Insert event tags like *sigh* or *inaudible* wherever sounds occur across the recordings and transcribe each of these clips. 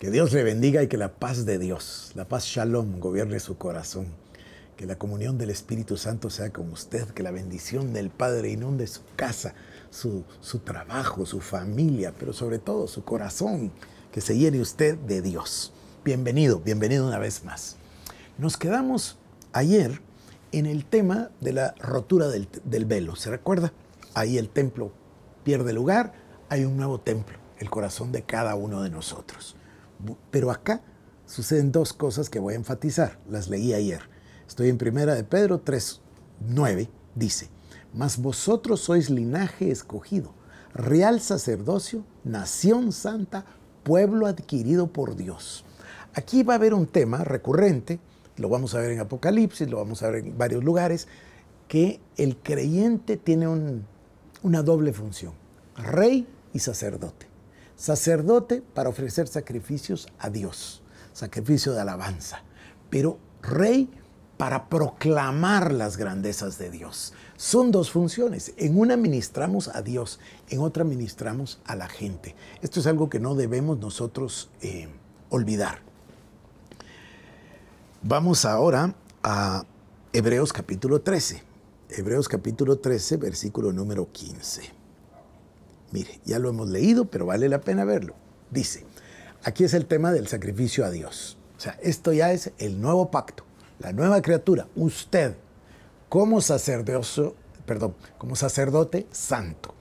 Que Dios le bendiga y que la paz de Dios, la paz shalom, gobierne su corazón. Que la comunión del Espíritu Santo sea con usted, que la bendición del Padre inunde su casa, su, trabajo, su familia, pero sobre todo su corazón, que se llene usted de Dios. Bienvenido, bienvenido una vez más. Nos quedamos ayer en el tema de la rotura del, del velo, ¿se recuerda? Ahí el templo pierde lugar, hay un nuevo templo, el corazón de cada uno de nosotros. Pero acá suceden dos cosas que voy a enfatizar, las leí ayer. Estoy en primera de Pedro 3, dice, mas vosotros sois linaje escogido, real sacerdocio, nación santa, pueblo adquirido por Dios. Aquí va a haber un tema recurrente, lo vamos a ver en Apocalipsis, lo vamos a ver en varios lugares, que el creyente tiene una doble función, rey y sacerdote sacerdote para ofrecer sacrificios a Dios, sacrificio de alabanza, pero rey para proclamar las grandezas de Dios. Son dos funciones. En una ministramos a Dios, en otra ministramos a la gente. Esto es algo que no debemos nosotros eh, olvidar. Vamos ahora a Hebreos capítulo 13. Hebreos capítulo 13, versículo número 15. Mire, ya lo hemos leído, pero vale la pena verlo. Dice, aquí es el tema del sacrificio a Dios. O sea, esto ya es el nuevo pacto, la nueva criatura, usted como perdón, como sacerdote santo.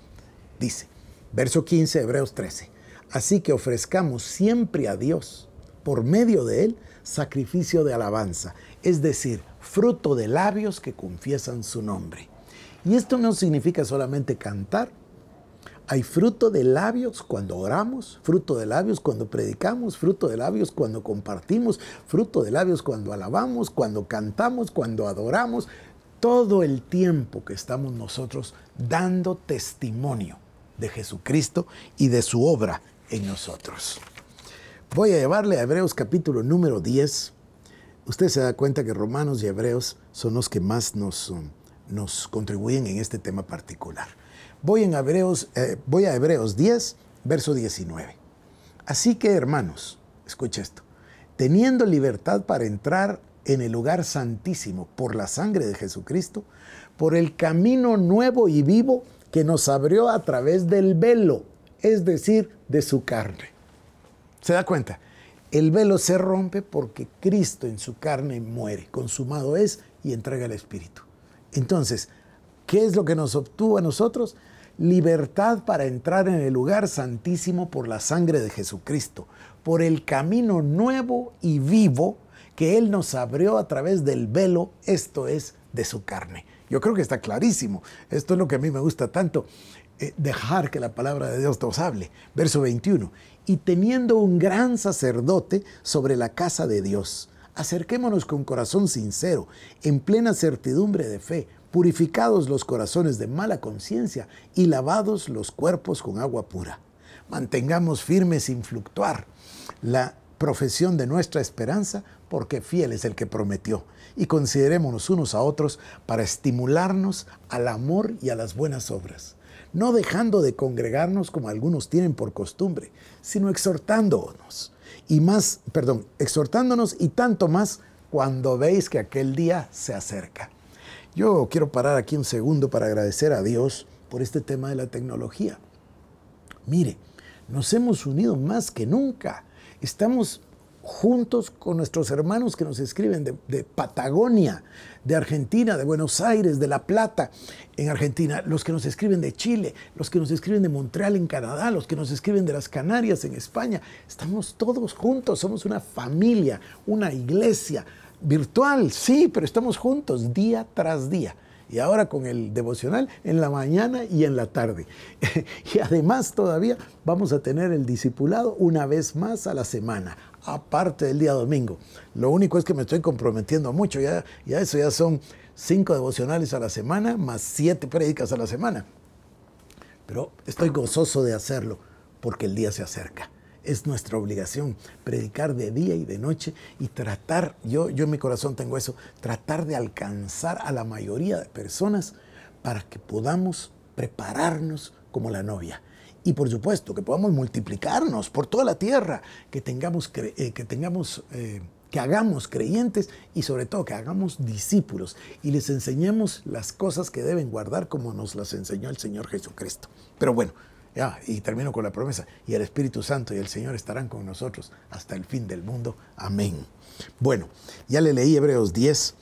Dice, verso 15, Hebreos 13. Así que ofrezcamos siempre a Dios, por medio de Él, sacrificio de alabanza, es decir, fruto de labios que confiesan su nombre. Y esto no significa solamente cantar hay fruto de labios cuando oramos, fruto de labios cuando predicamos, fruto de labios cuando compartimos, fruto de labios cuando alabamos, cuando cantamos, cuando adoramos. Todo el tiempo que estamos nosotros dando testimonio de Jesucristo y de su obra en nosotros. Voy a llevarle a Hebreos capítulo número 10. Usted se da cuenta que Romanos y Hebreos son los que más nos, nos contribuyen en este tema particular. Voy, en Hebreos, eh, voy a Hebreos 10, verso 19. Así que, hermanos, escucha esto, teniendo libertad para entrar en el lugar santísimo por la sangre de Jesucristo, por el camino nuevo y vivo que nos abrió a través del velo, es decir, de su carne. ¿Se da cuenta? El velo se rompe porque Cristo en su carne muere, consumado es y entrega el Espíritu. Entonces, ¿qué es lo que nos obtuvo a nosotros? libertad para entrar en el lugar santísimo por la sangre de Jesucristo, por el camino nuevo y vivo que Él nos abrió a través del velo, esto es, de su carne. Yo creo que está clarísimo. Esto es lo que a mí me gusta tanto, eh, dejar que la palabra de Dios nos hable. Verso 21. Y teniendo un gran sacerdote sobre la casa de Dios, acerquémonos con corazón sincero, en plena certidumbre de fe purificados los corazones de mala conciencia y lavados los cuerpos con agua pura. Mantengamos firmes sin fluctuar la profesión de nuestra esperanza, porque fiel es el que prometió, y considerémonos unos a otros para estimularnos al amor y a las buenas obras, no dejando de congregarnos como algunos tienen por costumbre, sino exhortándonos, y más, perdón, exhortándonos y tanto más cuando veis que aquel día se acerca. Yo quiero parar aquí un segundo para agradecer a Dios por este tema de la tecnología. Mire, nos hemos unido más que nunca. Estamos juntos con nuestros hermanos que nos escriben de, Patagonia, de Argentina, de Buenos Aires, de La Plata en Argentina, los que nos escriben de Chile, los que nos escriben de Montreal en Canadá, los que nos escriben de las Canarias en España. Estamos todos juntos, somos una familia, una iglesia, virtual, sí, pero estamos juntos día tras día. Y ahora con el devocional en la mañana y en la tarde. *laughs* y además todavía vamos a tener el discipulado una vez más a la semana, aparte del día domingo. Lo único es que me estoy comprometiendo mucho, ya, ya eso ya son cinco devocionales a la semana, más siete prédicas a la semana. Pero estoy gozoso de hacerlo porque el día se acerca es nuestra obligación predicar de día y de noche y tratar, yo, yo en mi corazón tengo eso, tratar de alcanzar a la mayoría de personas para que podamos prepararnos como la novia. Y por supuesto, que podamos multiplicarnos por toda la tierra, que tengamos, eh, que tengamos eh, que hagamos creyentes y sobre todo que hagamos discípulos y les enseñemos las cosas que deben guardar como nos las enseñó el Señor Jesucristo. Pero bueno, y termino con la promesa. Y el Espíritu Santo y el Señor estarán con nosotros hasta el fin del mundo. Amén. Bueno, ya le leí Hebreos 10.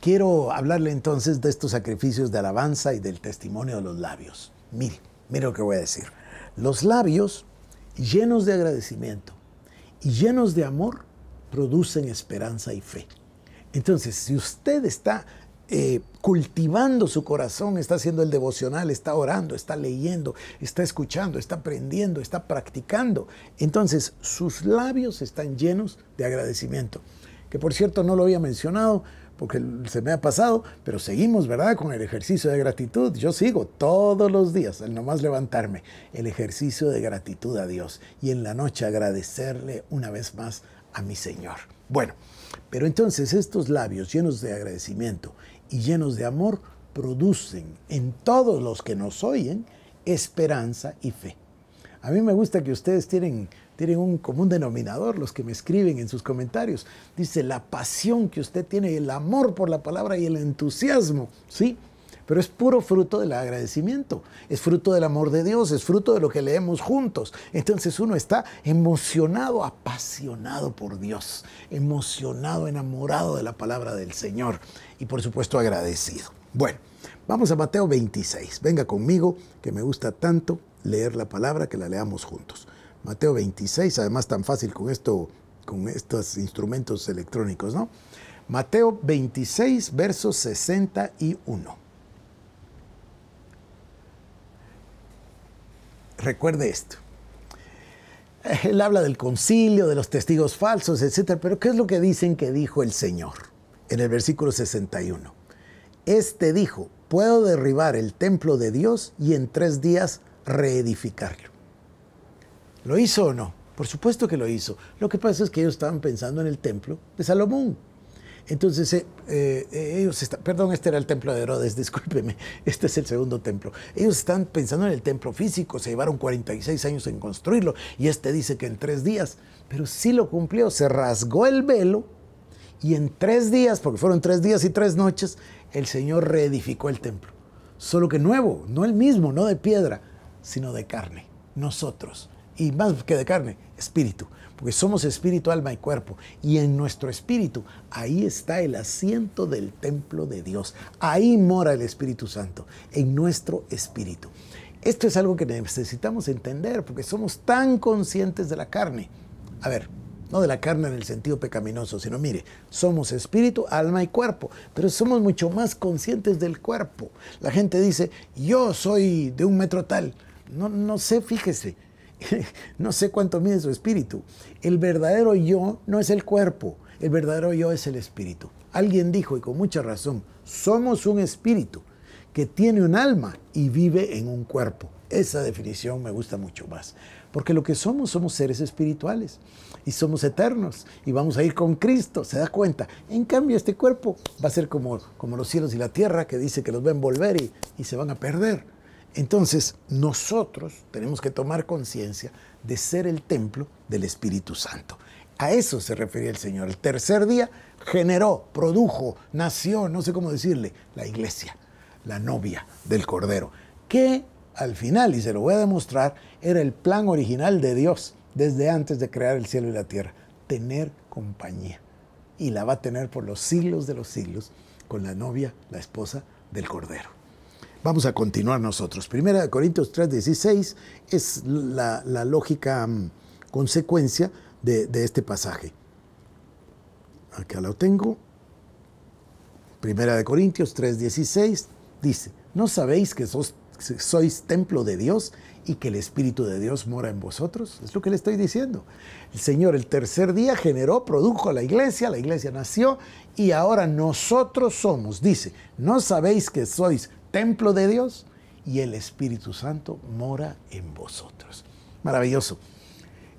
Quiero hablarle entonces de estos sacrificios de alabanza y del testimonio de los labios. Mire, mire lo que voy a decir. Los labios, llenos de agradecimiento y llenos de amor, producen esperanza y fe. Entonces, si usted está eh, cultivando su corazón, está haciendo el devocional, está orando, está leyendo, está escuchando, está aprendiendo, está practicando. Entonces sus labios están llenos de agradecimiento. Que por cierto no lo había mencionado porque se me ha pasado, pero seguimos, ¿verdad? Con el ejercicio de gratitud. Yo sigo todos los días, al nomás levantarme, el ejercicio de gratitud a Dios y en la noche agradecerle una vez más a mi Señor. Bueno, pero entonces estos labios llenos de agradecimiento y llenos de amor producen en todos los que nos oyen esperanza y fe. A mí me gusta que ustedes tienen, tienen un común denominador, los que me escriben en sus comentarios. Dice la pasión que usted tiene, el amor por la palabra y el entusiasmo. Sí, pero es puro fruto del agradecimiento, es fruto del amor de Dios, es fruto de lo que leemos juntos. Entonces uno está emocionado, apasionado por Dios, emocionado, enamorado de la palabra del Señor y por supuesto agradecido. Bueno, vamos a Mateo 26. Venga conmigo, que me gusta tanto leer la palabra, que la leamos juntos. Mateo 26, además tan fácil con esto con estos instrumentos electrónicos, ¿no? Mateo 26, verso 61. recuerde esto. Él habla del concilio, de los testigos falsos, etc. Pero ¿qué es lo que dicen que dijo el Señor? En el versículo 61. Este dijo, puedo derribar el templo de Dios y en tres días reedificarlo. ¿Lo hizo o no? Por supuesto que lo hizo. Lo que pasa es que ellos estaban pensando en el templo de Salomón entonces, eh, eh, ellos están, perdón, este era el templo de Herodes, discúlpeme, *laughs* este es el segundo templo. Ellos están pensando en el templo físico, se llevaron 46 años en construirlo y este dice que en tres días, pero sí lo cumplió, se rasgó el velo y en tres días, porque fueron tres días y tres noches, el Señor reedificó el templo. Solo que nuevo, no el mismo, no de piedra, sino de carne, nosotros. Y más que de carne, espíritu porque somos espíritu, alma y cuerpo. Y en nuestro espíritu, ahí está el asiento del templo de Dios. Ahí mora el Espíritu Santo, en nuestro espíritu. Esto es algo que necesitamos entender porque somos tan conscientes de la carne. A ver, no de la carne en el sentido pecaminoso, sino mire, somos espíritu, alma y cuerpo, pero somos mucho más conscientes del cuerpo. La gente dice, yo soy de un metro tal. No, no sé, fíjese, *laughs* no sé cuánto mide su espíritu. El verdadero yo no es el cuerpo, el verdadero yo es el espíritu. Alguien dijo, y con mucha razón, somos un espíritu que tiene un alma y vive en un cuerpo. Esa definición me gusta mucho más, porque lo que somos somos seres espirituales y somos eternos y vamos a ir con Cristo, se da cuenta. En cambio, este cuerpo va a ser como, como los cielos y la tierra que dice que los ven volver y, y se van a perder. Entonces, nosotros tenemos que tomar conciencia de ser el templo del Espíritu Santo. A eso se refería el Señor. El tercer día generó, produjo, nació, no sé cómo decirle, la iglesia, la novia del Cordero, que al final, y se lo voy a demostrar, era el plan original de Dios desde antes de crear el cielo y la tierra, tener compañía. Y la va a tener por los siglos de los siglos con la novia, la esposa del Cordero. Vamos a continuar nosotros. Primera de Corintios 3:16 es la, lógica mm, consecuencia de, este pasaje. Acá lo tengo. Primera de Corintios 3:16 dice, ¿no sabéis que sois templo de Dios y que el Espíritu de Dios mora en vosotros? Es lo que le estoy diciendo. El Señor el tercer día generó, produjo la iglesia, la iglesia nació y ahora nosotros somos, dice, ¿no sabéis que sois templo de Dios y el Espíritu Santo mora en vosotros. Maravilloso.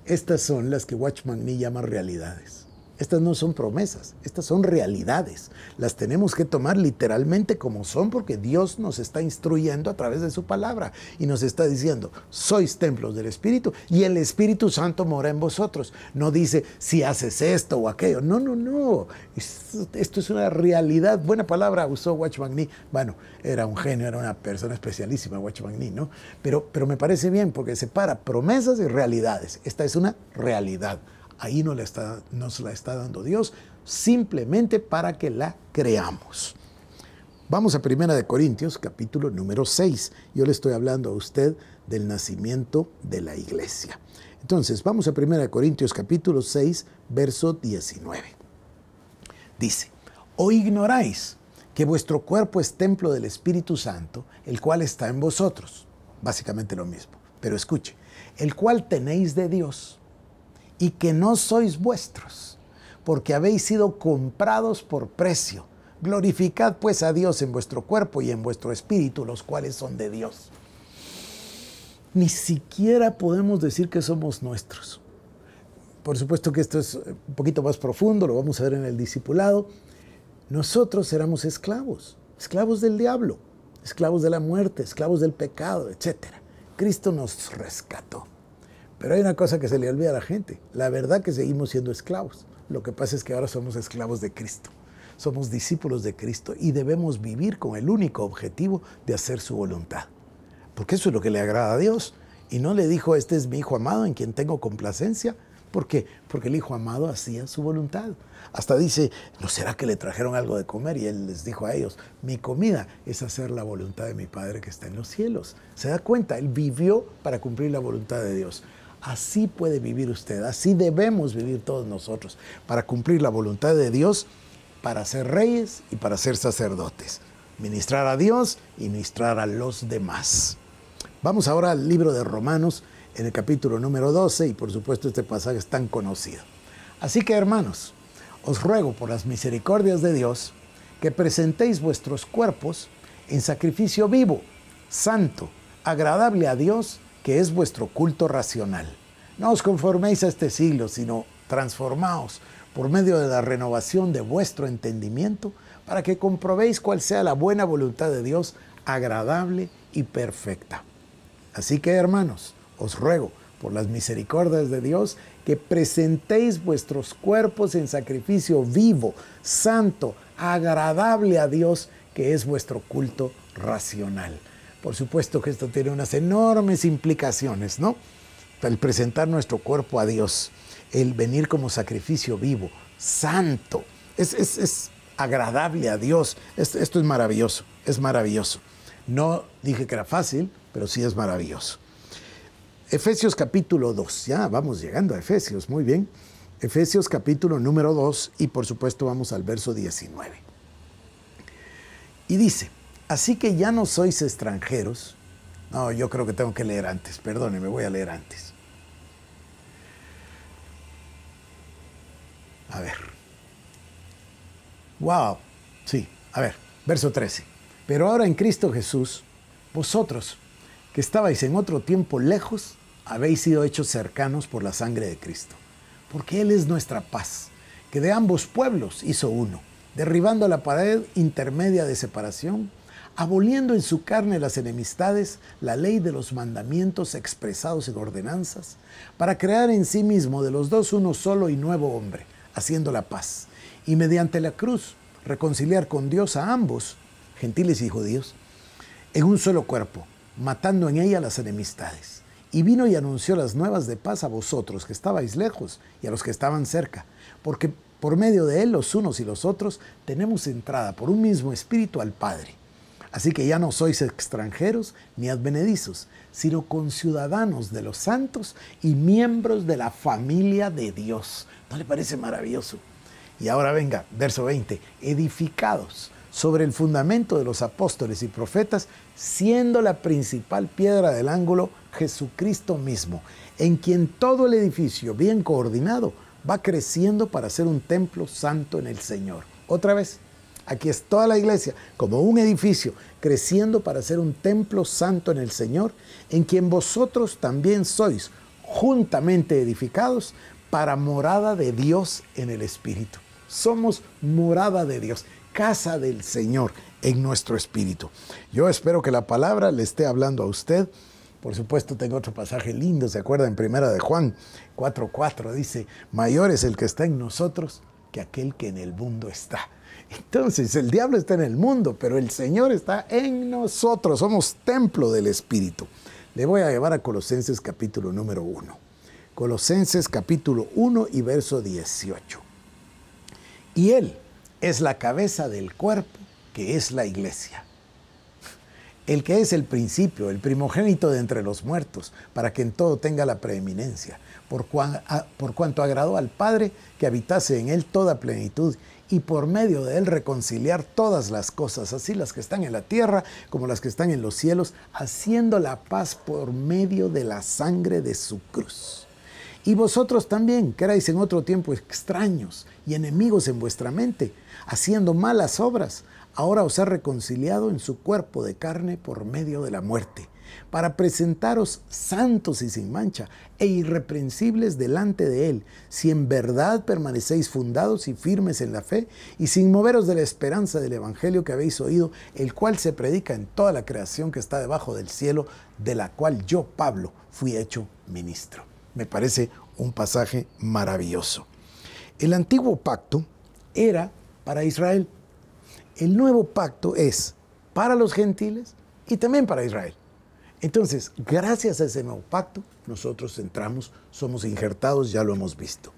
Estas son las que Watchman me llama realidades. Estas no son promesas, estas son realidades. Las tenemos que tomar literalmente como son porque Dios nos está instruyendo a través de su palabra y nos está diciendo, sois templos del Espíritu y el Espíritu Santo mora en vosotros. No dice si haces esto o aquello. No, no, no. Esto, es una realidad. Buena palabra usó Watchman Nee. Bueno, era un genio, era una persona especialísima Watchman Nee, ¿no? Pero, pero me parece bien porque separa promesas y realidades. Esta es una realidad. Ahí nos la está, la está dando Dios simplemente para que la creamos. Vamos a 1 de Corintios, capítulo número 6. Yo le estoy hablando a usted del nacimiento de la iglesia. Entonces, vamos a 1 de Corintios, capítulo 6, verso 19. Dice, ¿o ignoráis que vuestro cuerpo es templo del Espíritu Santo, el cual está en vosotros? Básicamente lo mismo, pero escuche, el cual tenéis de Dios y que no sois vuestros, porque habéis sido comprados por precio. Glorificad pues a Dios en vuestro cuerpo y en vuestro espíritu, los cuales son de Dios. Ni siquiera podemos decir que somos nuestros. Por supuesto que esto es un poquito más profundo, lo vamos a ver en el discipulado. Nosotros éramos esclavos, esclavos del diablo, esclavos de la muerte, esclavos del pecado, etc. Cristo nos rescató. Pero hay una cosa que se le olvida a la gente, la verdad que seguimos siendo esclavos. Lo que pasa es que ahora somos esclavos de Cristo, somos discípulos de Cristo y debemos vivir con el único objetivo de hacer su voluntad. Porque eso es lo que le agrada a Dios. Y no le dijo, este es mi hijo amado en quien tengo complacencia. ¿Por qué? Porque el hijo amado hacía su voluntad. Hasta dice, ¿no será que le trajeron algo de comer? Y él les dijo a ellos, mi comida es hacer la voluntad de mi Padre que está en los cielos. Se da cuenta, él vivió para cumplir la voluntad de Dios. Así puede vivir usted, así debemos vivir todos nosotros, para cumplir la voluntad de Dios, para ser reyes y para ser sacerdotes. Ministrar a Dios y ministrar a los demás. Vamos ahora al libro de Romanos en el capítulo número 12 y por supuesto este pasaje es tan conocido. Así que hermanos, os ruego por las misericordias de Dios que presentéis vuestros cuerpos en sacrificio vivo, santo, agradable a Dios, que es vuestro culto racional. No os conforméis a este siglo, sino transformaos por medio de la renovación de vuestro entendimiento para que comprobéis cuál sea la buena voluntad de Dios, agradable y perfecta. Así que, hermanos, os ruego, por las misericordias de Dios, que presentéis vuestros cuerpos en sacrificio vivo, santo, agradable a Dios, que es vuestro culto racional. Por supuesto que esto tiene unas enormes implicaciones, ¿no? El presentar nuestro cuerpo a Dios, el venir como sacrificio vivo, santo, es, agradable a Dios. Esto, esto es maravilloso, es maravilloso. No dije que era fácil, pero sí es maravilloso. Efesios capítulo 2, ya vamos llegando a Efesios, muy bien. Efesios capítulo número 2 y por supuesto vamos al verso 19. Y dice, Así que ya no sois extranjeros. No, yo creo que tengo que leer antes, me voy a leer antes. A ver. Wow, sí, a ver, verso 13. Pero ahora en Cristo Jesús, vosotros que estabais en otro tiempo lejos, habéis sido hechos cercanos por la sangre de Cristo, porque Él es nuestra paz, que de ambos pueblos hizo uno, derribando la pared intermedia de separación aboliendo en su carne las enemistades, la ley de los mandamientos expresados en ordenanzas, para crear en sí mismo de los dos uno solo y nuevo hombre, haciendo la paz, y mediante la cruz reconciliar con Dios a ambos, gentiles y judíos, en un solo cuerpo, matando en ella las enemistades. Y vino y anunció las nuevas de paz a vosotros que estabais lejos y a los que estaban cerca, porque por medio de él los unos y los otros tenemos entrada por un mismo espíritu al Padre. Así que ya no sois extranjeros ni advenedizos, sino conciudadanos de los santos y miembros de la familia de Dios. ¿No le parece maravilloso? Y ahora venga, verso 20, edificados sobre el fundamento de los apóstoles y profetas, siendo la principal piedra del ángulo Jesucristo mismo, en quien todo el edificio bien coordinado va creciendo para ser un templo santo en el Señor. Otra vez, Aquí es toda la iglesia como un edificio creciendo para ser un templo santo en el Señor, en quien vosotros también sois juntamente edificados para morada de Dios en el Espíritu. Somos morada de Dios, casa del Señor en nuestro espíritu. Yo espero que la palabra le esté hablando a usted. Por supuesto, tengo otro pasaje lindo, ¿se acuerda? En Primera de Juan 4.4 dice, mayor es el que está en nosotros que aquel que en el mundo está. Entonces, el diablo está en el mundo, pero el Señor está en nosotros. Somos templo del Espíritu. Le voy a llevar a Colosenses capítulo número 1. Colosenses capítulo 1 y verso 18. Y Él es la cabeza del cuerpo que es la iglesia el que es el principio, el primogénito de entre los muertos, para que en todo tenga la preeminencia, por, cuanto agradó al Padre que habitase en él toda plenitud y por medio de él reconciliar todas las cosas, así las que están en la tierra como las que están en los cielos, haciendo la paz por medio de la sangre de su cruz. Y vosotros también, que erais en otro tiempo extraños y enemigos en vuestra mente, haciendo malas obras, ahora os ha reconciliado en su cuerpo de carne por medio de la muerte, para presentaros santos y sin mancha e irreprensibles delante de Él, si en verdad permanecéis fundados y firmes en la fe y sin moveros de la esperanza del Evangelio que habéis oído, el cual se predica en toda la creación que está debajo del cielo, de la cual yo, Pablo, fui hecho ministro. Me parece un pasaje maravilloso. El antiguo pacto era para Israel el nuevo pacto es para los gentiles y también para Israel. Entonces, gracias a ese nuevo pacto, nosotros entramos, somos injertados, ya lo hemos visto.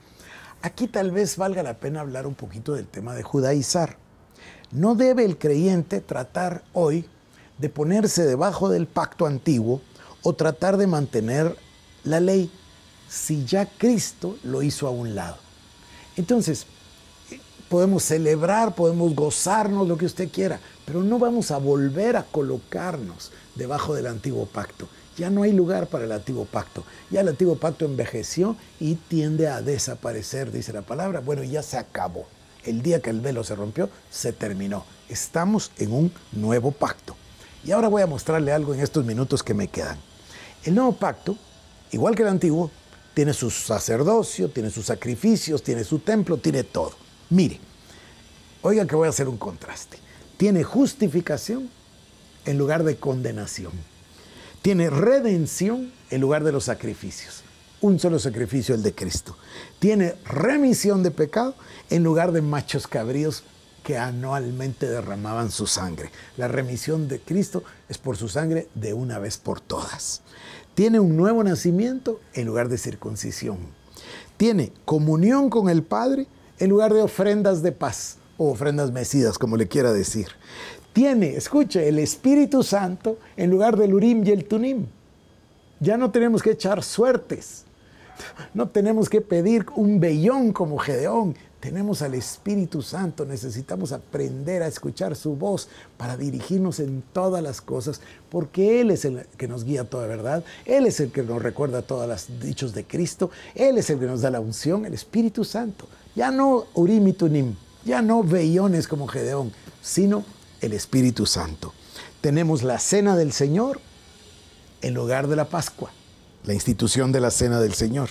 Aquí tal vez valga la pena hablar un poquito del tema de judaizar. No debe el creyente tratar hoy de ponerse debajo del pacto antiguo o tratar de mantener la ley si ya Cristo lo hizo a un lado. Entonces, podemos celebrar, podemos gozarnos, lo que usted quiera, pero no vamos a volver a colocarnos debajo del antiguo pacto. Ya no hay lugar para el antiguo pacto. Ya el antiguo pacto envejeció y tiende a desaparecer, dice la palabra. Bueno, ya se acabó. El día que el velo se rompió, se terminó. Estamos en un nuevo pacto. Y ahora voy a mostrarle algo en estos minutos que me quedan. El nuevo pacto, igual que el antiguo, tiene su sacerdocio, tiene sus sacrificios, tiene su templo, tiene todo. Mire, oiga que voy a hacer un contraste. Tiene justificación en lugar de condenación. Tiene redención en lugar de los sacrificios. Un solo sacrificio, el de Cristo. Tiene remisión de pecado en lugar de machos cabríos que anualmente derramaban su sangre. La remisión de Cristo es por su sangre de una vez por todas. Tiene un nuevo nacimiento en lugar de circuncisión. Tiene comunión con el Padre en lugar de ofrendas de paz o ofrendas mecidas, como le quiera decir. Tiene, escuche, el Espíritu Santo en lugar del Urim y el Tunim. Ya no tenemos que echar suertes. No tenemos que pedir un vellón como Gedeón. Tenemos al Espíritu Santo. Necesitamos aprender a escuchar su voz para dirigirnos en todas las cosas, porque Él es el que nos guía toda verdad. Él es el que nos recuerda todas las dichos de Cristo. Él es el que nos da la unción, el Espíritu Santo. Ya no Urim y Tunim, ya no veiones como Gedeón, sino el Espíritu Santo. Tenemos la Cena del Señor en lugar de la Pascua, la institución de la Cena del Señor.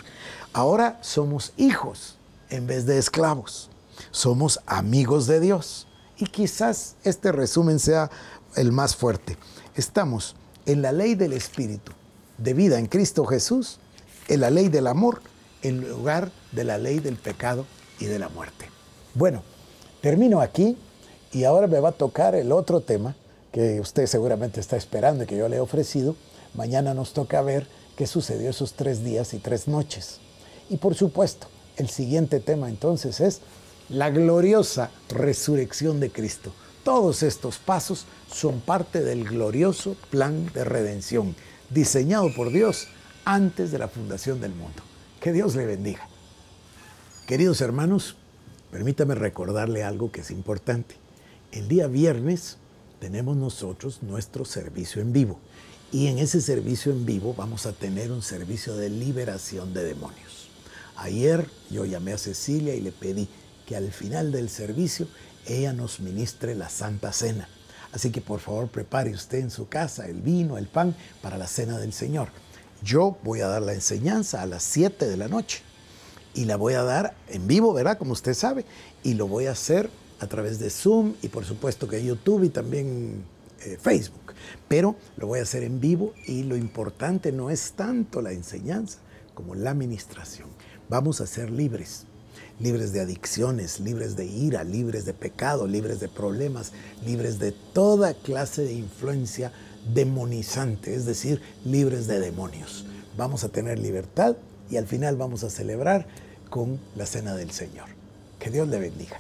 Ahora somos hijos en vez de esclavos. Somos amigos de Dios. Y quizás este resumen sea el más fuerte. Estamos en la ley del Espíritu, de vida en Cristo Jesús, en la ley del amor, en lugar de la ley del pecado y de la muerte. Bueno, termino aquí y ahora me va a tocar el otro tema que usted seguramente está esperando y que yo le he ofrecido. Mañana nos toca ver qué sucedió esos tres días y tres noches. Y por supuesto, el siguiente tema entonces es la gloriosa resurrección de Cristo. Todos estos pasos son parte del glorioso plan de redención diseñado por Dios antes de la fundación del mundo. Que Dios le bendiga. Queridos hermanos, permítame recordarle algo que es importante. El día viernes tenemos nosotros nuestro servicio en vivo y en ese servicio en vivo vamos a tener un servicio de liberación de demonios. Ayer yo llamé a Cecilia y le pedí que al final del servicio ella nos ministre la Santa Cena. Así que por favor prepare usted en su casa el vino, el pan para la Cena del Señor. Yo voy a dar la enseñanza a las 7 de la noche y la voy a dar en vivo, ¿verdad? Como usted sabe, y lo voy a hacer a través de Zoom y por supuesto que YouTube y también eh, Facebook, pero lo voy a hacer en vivo y lo importante no es tanto la enseñanza como la administración. Vamos a ser libres, libres de adicciones, libres de ira, libres de pecado, libres de problemas, libres de toda clase de influencia demonizante, es decir, libres de demonios. Vamos a tener libertad y al final vamos a celebrar con la Cena del Señor. Que Dios le bendiga.